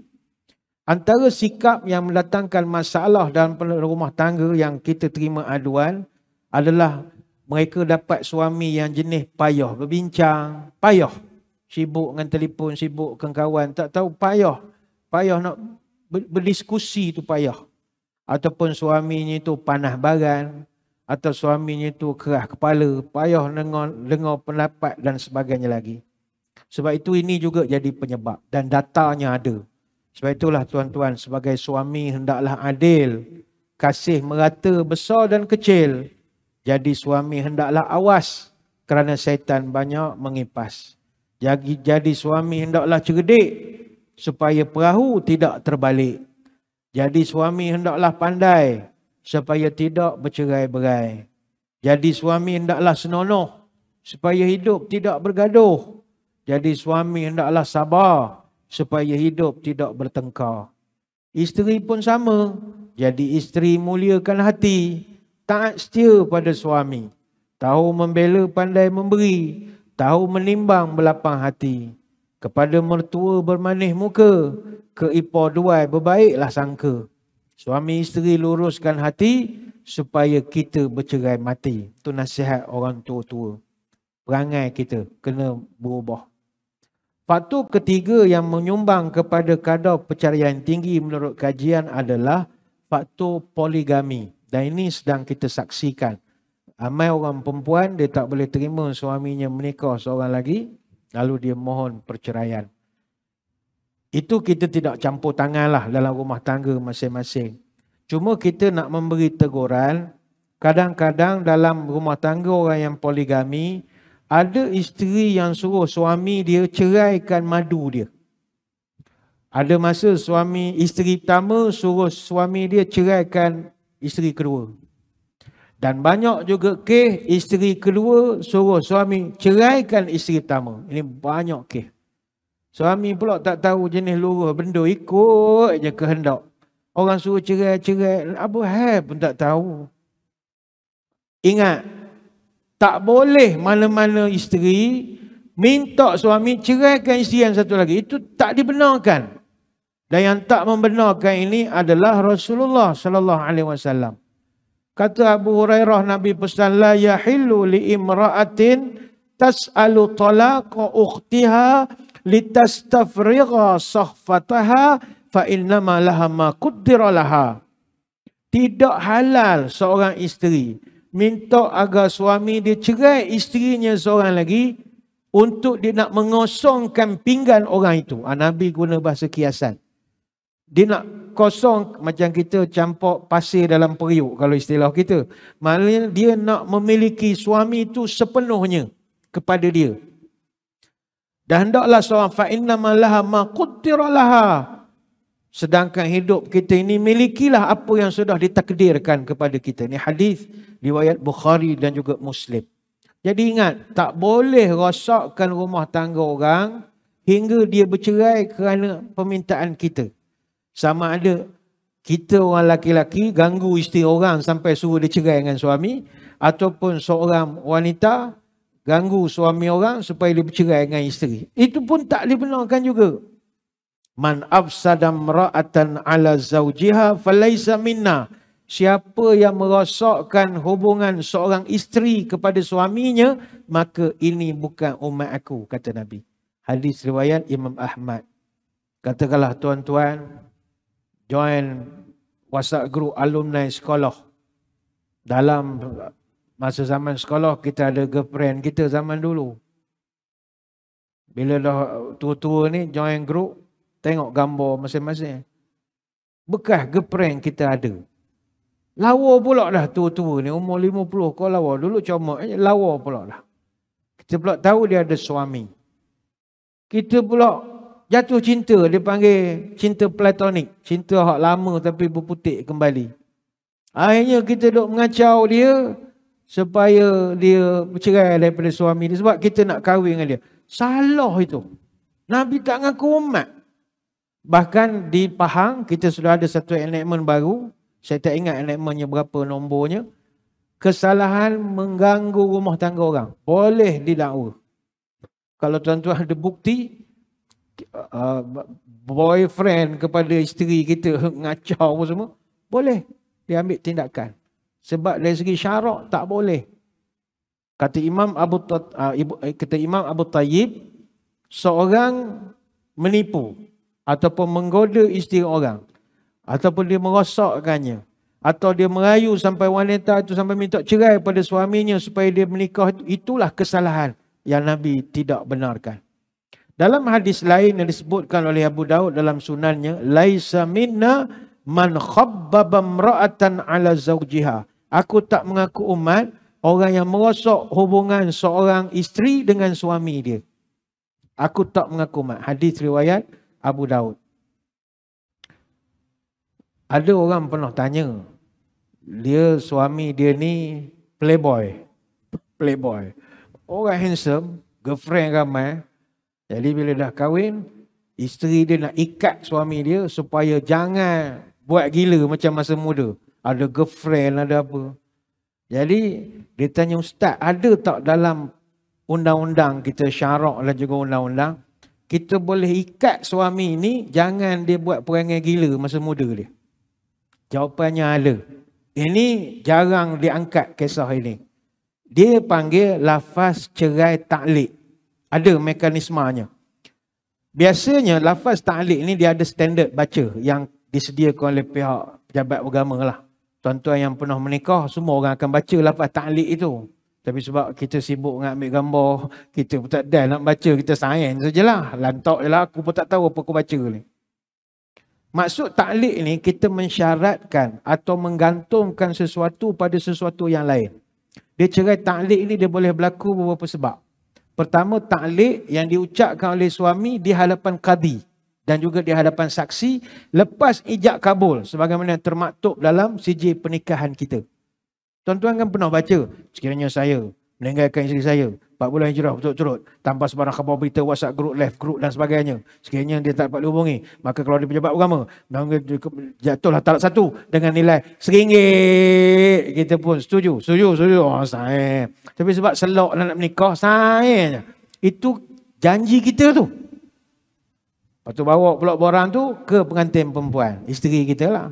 Antara sikap yang mendatangkan masalah dalam rumah tangga yang kita terima aduan adalah mereka dapat suami yang jenis payah berbincang, payah. Sibuk dengan telefon, sibuk dengan kawan, tak tahu payah payah nak berdiskusi tu payah. Ataupun suaminya tu panah baran. Atau suaminya tu kerah kepala. Payah dengar, dengar pendapat dan sebagainya lagi. Sebab itu ini juga jadi penyebab. Dan datanya ada. Sebab itulah tuan-tuan sebagai suami hendaklah adil. Kasih merata besar dan kecil. Jadi suami hendaklah awas kerana syaitan banyak mengipas. Jadi, jadi suami hendaklah cerdik supaya perahu tidak terbalik. Jadi suami hendaklah pandai supaya tidak bercerai-berai. Jadi suami hendaklah senonoh supaya hidup tidak bergaduh. Jadi suami hendaklah sabar supaya hidup tidak bertengkar. Isteri pun sama. Jadi isteri muliakan hati. Taat setia pada suami. Tahu membela pandai memberi. Tahu menimbang belapang hati. Kepada mertua bermanih muka, ke ipar duai berbaiklah sangka. Suami isteri luruskan hati supaya kita bercerai mati. Itu nasihat orang tua-tua. Perangai kita kena berubah. Faktor ketiga yang menyumbang kepada kadar perceraian tinggi menurut kajian adalah faktor poligami. Dan ini sedang kita saksikan. Amai orang perempuan dia tak boleh terima suaminya menikah seorang lagi. Lalu dia mohon perceraian. Itu kita tidak campur tanganlah dalam rumah tangga masing-masing. Cuma kita nak memberi teguran, kadang-kadang dalam rumah tangga orang yang poligami, ada isteri yang suruh suami dia ceraikan madu dia. Ada masa suami isteri pertama suruh suami dia ceraikan isteri kedua. Dan banyak juga keh isteri kedua suruh suami ceraikan isteri pertama. Ini banyak keh. Suami pula tak tahu jenis luruh benda ikut je kehendak. Orang suruh cerai-cerai. Apa hal pun tak tahu. Ingat. Tak boleh mana-mana isteri minta suami ceraikan isteri yang satu lagi. Itu tak dibenarkan. Dan yang tak membenarkan ini adalah Rasulullah sallallahu alaihi wasallam. Kata Abu Hurairah Nabi pesan la yahillu li imra'atin tas'alu talaqa ukhtiha litastafrigha sahfataha fa innama laha ma quddira laha. Tidak halal seorang isteri minta agar suami dia cerai isterinya seorang lagi untuk dia nak mengosongkan pinggan orang itu. Ha, Nabi guna bahasa kiasan. Dia nak kosong macam kita campak pasir dalam periuk kalau istilah kita. Maknanya dia nak memiliki suami itu sepenuhnya kepada dia. Dan hendaklah seorang fa'innama laha ma'kuttira laha. Sedangkan hidup kita ini milikilah apa yang sudah ditakdirkan kepada kita. Ini hadis riwayat Bukhari dan juga Muslim. Jadi ingat, tak boleh rosakkan rumah tangga orang hingga dia bercerai kerana permintaan kita sama ada kita orang laki-laki ganggu isteri orang sampai suruh dia cerai dengan suami ataupun seorang wanita ganggu suami orang supaya dia bercerai dengan isteri. Itu pun tak dibenarkan juga. Man afsadam ra'atan ala zawjiha falaysa minna. Siapa yang merosokkan hubungan seorang isteri kepada suaminya, maka ini bukan umat aku, kata Nabi. Hadis riwayat Imam Ahmad. Katakanlah tuan-tuan, join WhatsApp group alumni sekolah. Dalam masa zaman sekolah kita ada girlfriend kita zaman dulu. Bila dah tua-tua ni join group, tengok gambar masing-masing. Bekas girlfriend kita ada. Lawa pula dah tua-tua ni, umur 50 kau lawa. Dulu comok, eh, lawa pula dah. Kita pula tahu dia ada suami. Kita pula jatuh cinta dia panggil cinta platonik cinta hak lama tapi berputik kembali akhirnya kita duk mengacau dia supaya dia bercerai daripada suami dia sebab kita nak kahwin dengan dia salah itu Nabi tak mengaku umat bahkan di Pahang kita sudah ada satu enactment baru saya tak ingat enactmentnya berapa nombornya kesalahan mengganggu rumah tangga orang boleh dilakwa kalau tuan-tuan ada bukti uh, boyfriend kepada isteri kita ngacau pun semua boleh dia ambil tindakan sebab dari segi syarak tak boleh kata imam Abu uh, ibu, eh, kata imam Abu Tayyib seorang menipu ataupun menggoda isteri orang ataupun dia merosakkannya atau dia merayu sampai wanita itu sampai minta cerai pada suaminya supaya dia menikah itulah kesalahan yang nabi tidak benarkan dalam hadis lain yang disebutkan oleh Abu Daud dalam sunannya, laisa minna man khabbaba imra'atan ala zawjiha. Aku tak mengaku umat orang yang merosok hubungan seorang isteri dengan suami dia. Aku tak mengaku umat. Hadis riwayat Abu Daud. Ada orang pernah tanya, dia suami dia ni playboy. Playboy. Orang handsome, girlfriend ramai, jadi bila dah kahwin, isteri dia nak ikat suami dia supaya jangan buat gila macam masa muda. Ada girlfriend, ada apa. Jadi dia tanya ustaz, ada tak dalam undang-undang kita syarak dan juga undang-undang, kita boleh ikat suami ni jangan dia buat perangai gila masa muda dia. Jawapannya ada. Ini jarang diangkat kisah ini. Dia panggil lafaz cerai taklik. Ada mekanismanya. Biasanya lafaz ta'liq ni dia ada standard baca yang disediakan oleh pihak pejabat agama lah. Tuan-tuan yang pernah menikah, semua orang akan baca lafaz ta'liq itu. Tapi sebab kita sibuk nak ambil gambar, kita pun tak ada nak baca, kita sayang sajalah. Lantau je lah, aku pun tak tahu apa aku baca ni. Maksud ta'liq ni, kita mensyaratkan atau menggantungkan sesuatu pada sesuatu yang lain. Dia cerai ta'liq ni, dia boleh berlaku beberapa sebab. Pertama taklik yang diucapkan oleh suami di hadapan kadi dan juga di hadapan saksi lepas ijab kabul sebagaimana yang termaktub dalam sijil pernikahan kita. Tuan-tuan kan pernah baca sekiranya saya meninggalkan isteri saya Bulan hijrah betul-betul tanpa sebarang khabar berita whatsapp group live group dan sebagainya sekiranya dia tak dapat dihubungi maka kalau dia pejabat agama jatuhlah talak satu dengan nilai seringgit kita pun setuju setuju setuju oh, saya. tapi sebab selok nak menikah saya itu janji kita tu lepas tu bawa pula barang tu ke pengantin perempuan isteri kita lah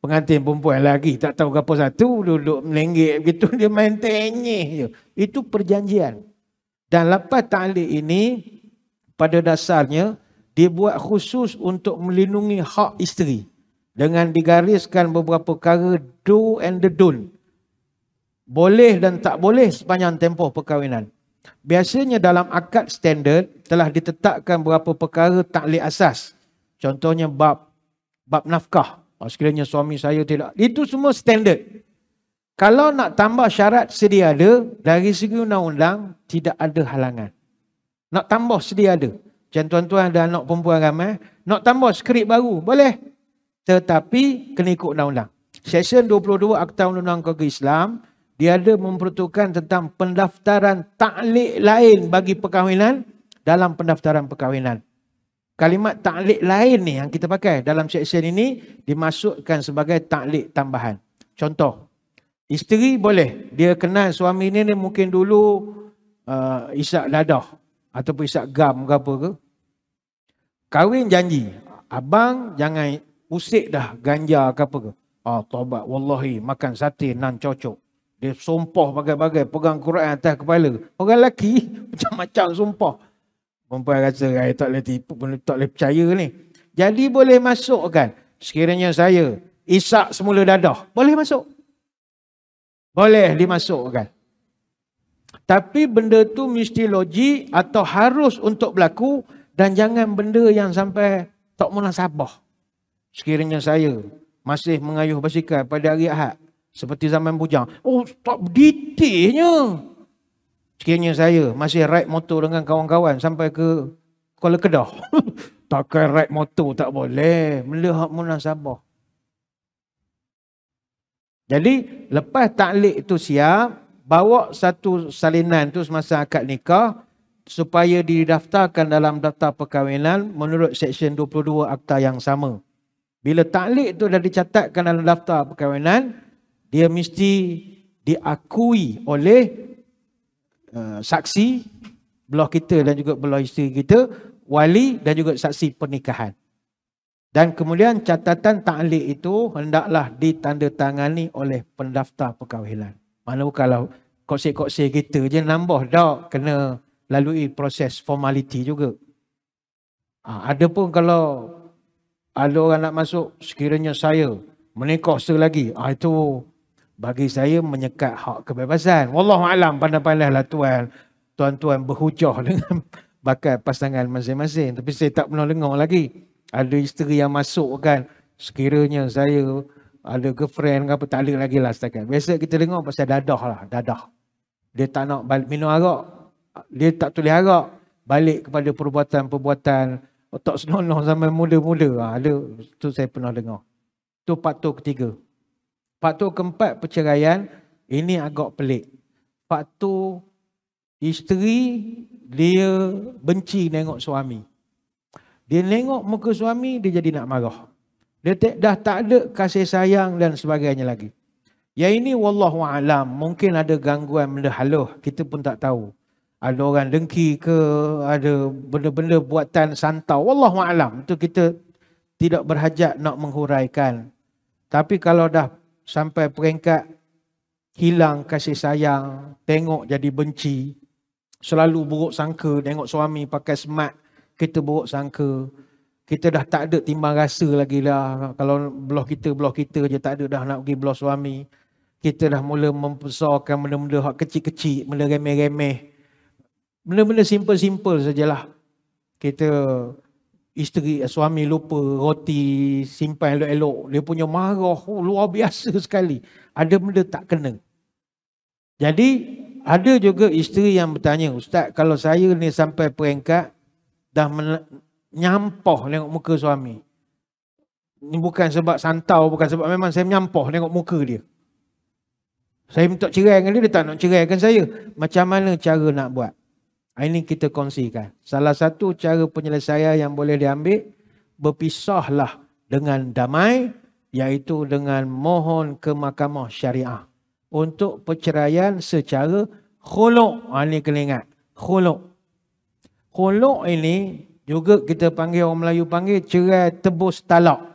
pengantin perempuan lagi tak tahu apa satu duduk melenggek begitu dia main tenyih je. Itu perjanjian. Dan lepas talik ini pada dasarnya dia buat khusus untuk melindungi hak isteri dengan digariskan beberapa perkara do and the don't. Boleh dan tak boleh sepanjang tempoh perkahwinan. Biasanya dalam akad standard telah ditetapkan beberapa perkara taklik asas. Contohnya bab bab nafkah Oh, sekiranya suami saya tidak. Itu semua standard. Kalau nak tambah syarat sedia ada, dari segi undang-undang, tidak ada halangan. Nak tambah sedia ada. Macam tuan-tuan ada anak perempuan ramai. Eh? Nak tambah skrip baru, boleh. Tetapi, kena ikut undang-undang. Seksyen 22 Akta Undang-Undang Kogi Islam, dia ada memperuntukkan tentang pendaftaran taklik lain bagi perkahwinan dalam pendaftaran perkahwinan kalimat ta'liq lain ni yang kita pakai dalam seksyen ini dimasukkan sebagai ta'liq tambahan. Contoh, isteri boleh. Dia kenal suami ni, ni mungkin dulu uh, isak dadah ataupun isak gam ke apa ke. Kahwin janji. Abang jangan usik dah ganja ke apa ke. Oh, taubat. Wallahi, makan sate nan cocok. Dia sumpah bagai-bagai, pegang Quran atas kepala. Orang lelaki macam-macam sumpah. Perempuan rasa saya tak boleh tipu, pun tak boleh percaya ni. Jadi boleh masuk kan? Sekiranya saya isak semula dadah, boleh masuk. Boleh dimasukkan. Tapi benda tu mesti logik atau harus untuk berlaku dan jangan benda yang sampai tak mula sabah. Sekiranya saya masih mengayuh basikal pada hari Ahad seperti zaman bujang. Oh, tak detailnya. Sekiranya saya masih ride motor dengan kawan-kawan sampai ke Kuala Kedah. Takkan ride motor tak boleh. Melihat munasabah. Jadi lepas taklik itu siap, bawa satu salinan tu semasa akad nikah supaya didaftarkan dalam daftar perkahwinan menurut Seksyen 22 Akta yang sama. Bila taklik itu dah dicatatkan dalam daftar perkahwinan, dia mesti diakui oleh Eh, saksi belah kita dan juga belah isteri kita, wali dan juga saksi pernikahan. Dan kemudian catatan ta'liq itu hendaklah ditandatangani oleh pendaftar perkahwinan. Mana kalau koksi-koksi kita je nambah dak kena lalui proses formaliti juga. Ha, ada pun kalau ada orang nak masuk sekiranya saya menikah sekali lagi, ha, itu bagi saya menyekat hak kebebasan. Wallahu alam pandai-pandailah tuan. Tuan-tuan berhujah dengan bakat pasangan masing-masing. Tapi saya tak pernah dengar lagi. Ada isteri yang masuk kan. Sekiranya saya ada girlfriend ke apa. Tak ada lagi lah setakat. Biasa kita dengar pasal dadah lah. Dadah. Dia tak nak balik minum arak. Dia tak tulis arak. Balik kepada perbuatan-perbuatan. Tak senonoh sampai muda-muda. Ha, ada. Itu saya pernah dengar. Itu patuh ketiga. Faktor keempat perceraian ini agak pelik. Faktor isteri dia benci tengok suami. Dia tengok muka suami dia jadi nak marah. Dia tak, dah tak ada kasih sayang dan sebagainya lagi. Ya ini wallahu alam mungkin ada gangguan benda haluh kita pun tak tahu. Ada orang dengki ke ada benda-benda buatan santau wallahu alam itu kita tidak berhajat nak menghuraikan. Tapi kalau dah sampai peringkat hilang kasih sayang, tengok jadi benci, selalu buruk sangka, tengok suami pakai smart, kita buruk sangka. Kita dah tak ada timbang rasa lagi lah. Kalau belah kita, belah kita je tak ada dah nak pergi belah suami. Kita dah mula membesarkan benda-benda hak kecil-kecil, benda remeh-remeh. Benda-benda simple-simple sajalah. Kita isteri eh, suami lupa roti simpan elok-elok dia punya marah oh, luar biasa sekali ada benda tak kena jadi ada juga isteri yang bertanya ustaz kalau saya ni sampai peringkat dah menyampah tengok muka suami ini bukan sebab santau bukan sebab memang saya menyampah tengok muka dia saya minta cerai dengan dia dia tak nak cerai dengan saya macam mana cara nak buat Ah, ini kita kongsikan. Salah satu cara penyelesaian yang boleh diambil, berpisahlah dengan damai iaitu dengan mohon ke mahkamah syariah untuk perceraian secara khuluk. Ha, ah, ini kena ingat. Khuluk. Khuluk ini juga kita panggil orang Melayu panggil cerai tebus talak.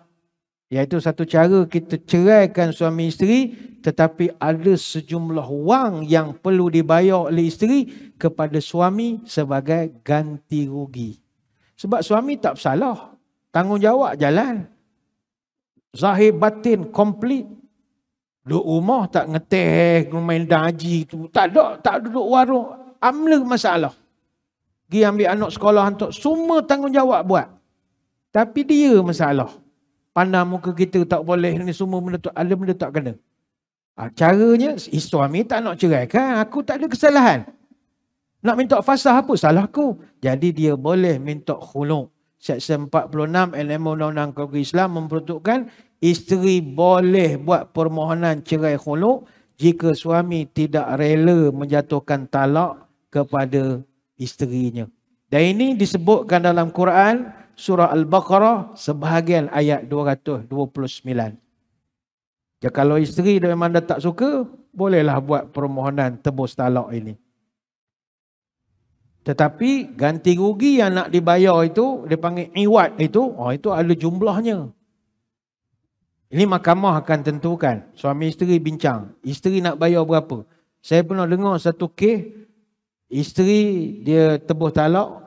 Iaitu satu cara kita ceraikan suami isteri tetapi ada sejumlah wang yang perlu dibayar oleh isteri kepada suami sebagai ganti rugi. Sebab suami tak bersalah. Tanggungjawab jalan. Zahir batin komplit. Duduk rumah tak ngeteh, main daji tu. Tak ada, tak duduk warung. Amla masalah. Pergi ambil anak sekolah, hantar. Semua tanggungjawab buat. Tapi dia masalah. Pandang muka kita tak boleh, ni semua benda tu. Ada benda tak kena. Ah, caranya suami tak nak cerai kan? Aku tak ada kesalahan. Nak minta fasah apa? Salah aku. Jadi dia boleh minta khuluk. Seksyen 46 elemen undang-undang kogu Islam memperuntukkan isteri boleh buat permohonan cerai khuluk jika suami tidak rela menjatuhkan talak kepada isterinya. Dan ini disebutkan dalam Quran surah Al-Baqarah sebahagian ayat 229. Ya kalau isteri dia memang dah tak suka, bolehlah buat permohonan tebus talak ini. Tetapi ganti rugi yang nak dibayar itu, dia panggil iwat itu, oh itu ada jumlahnya. Ini mahkamah akan tentukan. Suami isteri bincang. Isteri nak bayar berapa? Saya pernah dengar satu kes, isteri dia tebus talak,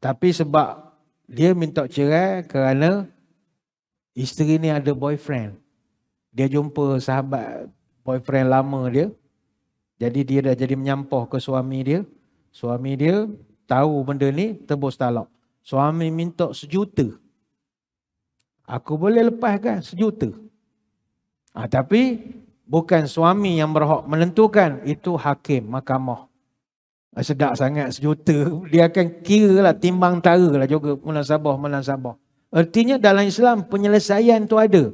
tapi sebab dia minta cerai kerana isteri ni ada boyfriend dia jumpa sahabat boyfriend lama dia. Jadi dia dah jadi menyampah ke suami dia. Suami dia tahu benda ni tebus talak. Suami minta sejuta. Aku boleh lepaskan sejuta. Ha, tapi bukan suami yang berhak menentukan. Itu hakim, mahkamah. Ah, sedap sangat sejuta. Dia akan kira lah, timbang tara lah juga. Munasabah, munasabah. Artinya dalam Islam penyelesaian tu ada.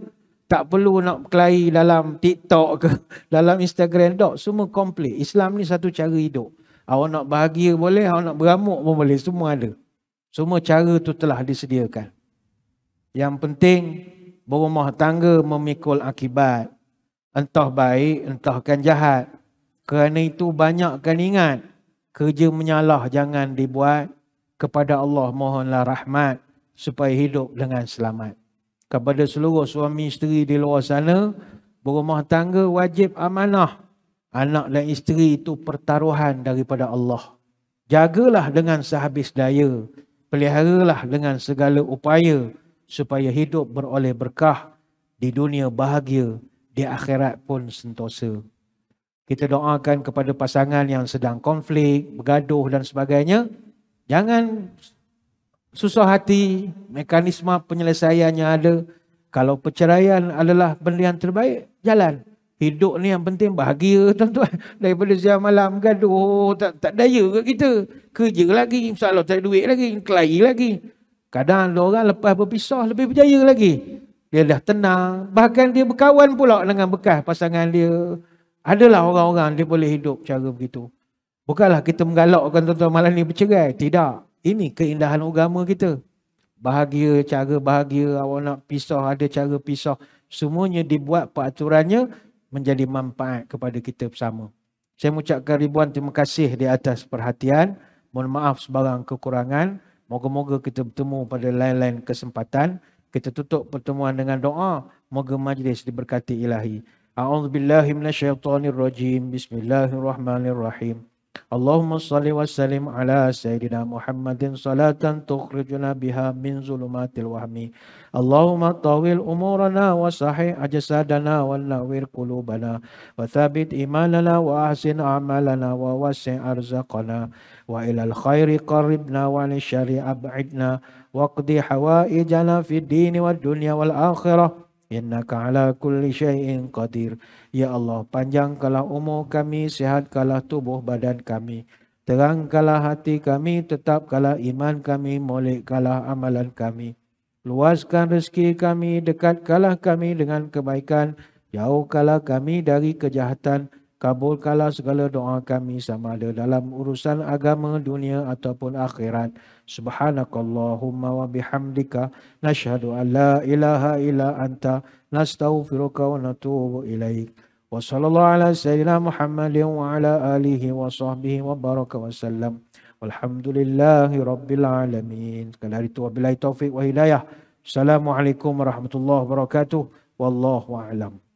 Tak perlu nak berkelahi dalam TikTok ke, dalam Instagram dok, Semua komplit. Islam ni satu cara hidup. Awak nak bahagia boleh, awak nak beramuk pun boleh. Semua ada. Semua cara tu telah disediakan. Yang penting, berumah tangga memikul akibat. Entah baik, entah kan jahat. Kerana itu banyakkan ingat. Kerja menyalah jangan dibuat. Kepada Allah mohonlah rahmat supaya hidup dengan selamat kepada seluruh suami isteri di luar sana berumah tangga wajib amanah anak dan isteri itu pertaruhan daripada Allah jagalah dengan sehabis daya peliharalah dengan segala upaya supaya hidup beroleh berkah di dunia bahagia di akhirat pun sentosa kita doakan kepada pasangan yang sedang konflik bergaduh dan sebagainya jangan susah hati, mekanisme penyelesaiannya ada. Kalau perceraian adalah benda yang terbaik, jalan. Hidup ni yang penting bahagia tuan-tuan. Daripada siang malam gaduh, kan, tak, tak daya ke kita. Kerja lagi, salah tak duit lagi, kelahi lagi. Kadang ada orang lepas berpisah lebih berjaya lagi. Dia dah tenang, bahkan dia berkawan pula dengan bekas pasangan dia. Adalah orang-orang dia boleh hidup cara begitu. Bukanlah kita menggalakkan tuan-tuan malam ni bercerai. Tidak. Ini keindahan agama kita. Bahagia cara bahagia, awak nak pisah ada cara pisah. Semuanya dibuat peraturannya menjadi manfaat kepada kita bersama. Saya mengucapkan ribuan terima kasih di atas perhatian. Mohon maaf sebarang kekurangan. Moga-moga kita bertemu pada lain-lain kesempatan. Kita tutup pertemuan dengan doa. Moga majlis diberkati ilahi. A'udzubillahimnasyaitanirrojim. Bismillahirrahmanirrahim. اللهم صل وسلم على سيدنا محمد صلاة تخرجنا بها من ظلمات الوهم اللهم طول أمورنا وصحي أجسادنا ونور قلوبنا وثابت إيماننا وأحسن أعمالنا ووسع أرزقنا وإلى الخير قربنا الشر أبعدنا واقضي حوائجنا في الدين والدنيا والآخرة Inna ala kulli syai'in qadir. Ya Allah, panjang panjangkanlah umur kami, sihatkanlah tubuh badan kami. terang Terangkanlah hati kami, tetap tetapkanlah iman kami, molek molekkanlah amalan kami. Luaskan rezeki kami, dekat dekatkanlah kami dengan kebaikan, jauh jauhkanlah kami dari kejahatan. Kabulkanlah segala doa kami sama ada dalam urusan agama dunia ataupun akhirat. Subhanakallahumma wa bihamdika. Nashhadu an la ilaha illa anta. Nastaghfiruka wa natubu ilaik. Wa sallallahu ala sayyidina Muhammadin wa ala alihi wa sahbihi wa baraka wa sallam. Walhamdulillahi rabbil alamin. Sekali hari itu, taufiq wa hidayah. Assalamualaikum warahmatullahi wabarakatuh. Wallahu a'lam.